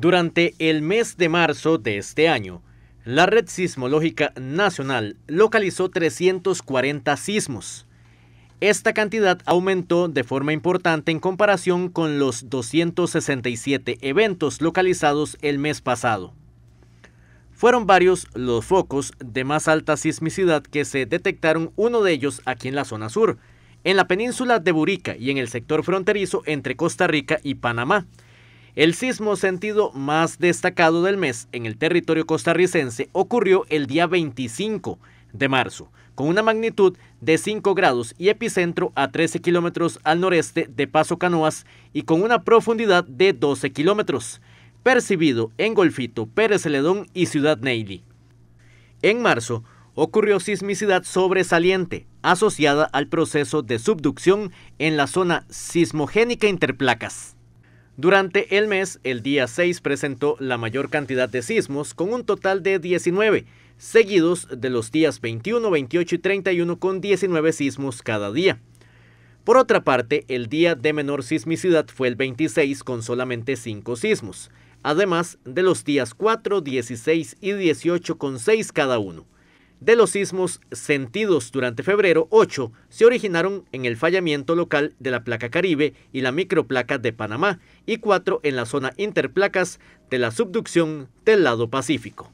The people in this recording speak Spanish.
Durante el mes de marzo de este año, la Red Sismológica Nacional localizó 340 sismos. Esta cantidad aumentó de forma importante en comparación con los 267 eventos localizados el mes pasado. Fueron varios los focos de más alta sismicidad que se detectaron, uno de ellos aquí en la zona sur, en la península de Burica y en el sector fronterizo entre Costa Rica y Panamá, el sismo sentido más destacado del mes en el territorio costarricense ocurrió el día 25 de marzo, con una magnitud de 5 grados y epicentro a 13 kilómetros al noreste de Paso Canoas y con una profundidad de 12 kilómetros, percibido en Golfito, Pérez Celedón y Ciudad Neyli. En marzo ocurrió sismicidad sobresaliente asociada al proceso de subducción en la zona sismogénica interplacas. Durante el mes, el día 6 presentó la mayor cantidad de sismos, con un total de 19, seguidos de los días 21, 28 y 31 con 19 sismos cada día. Por otra parte, el día de menor sismicidad fue el 26 con solamente 5 sismos, además de los días 4, 16 y 18 con 6 cada uno de los sismos sentidos durante febrero, 8 se originaron en el fallamiento local de la placa Caribe y la microplaca de Panamá y 4 en la zona interplacas de la subducción del lado Pacífico.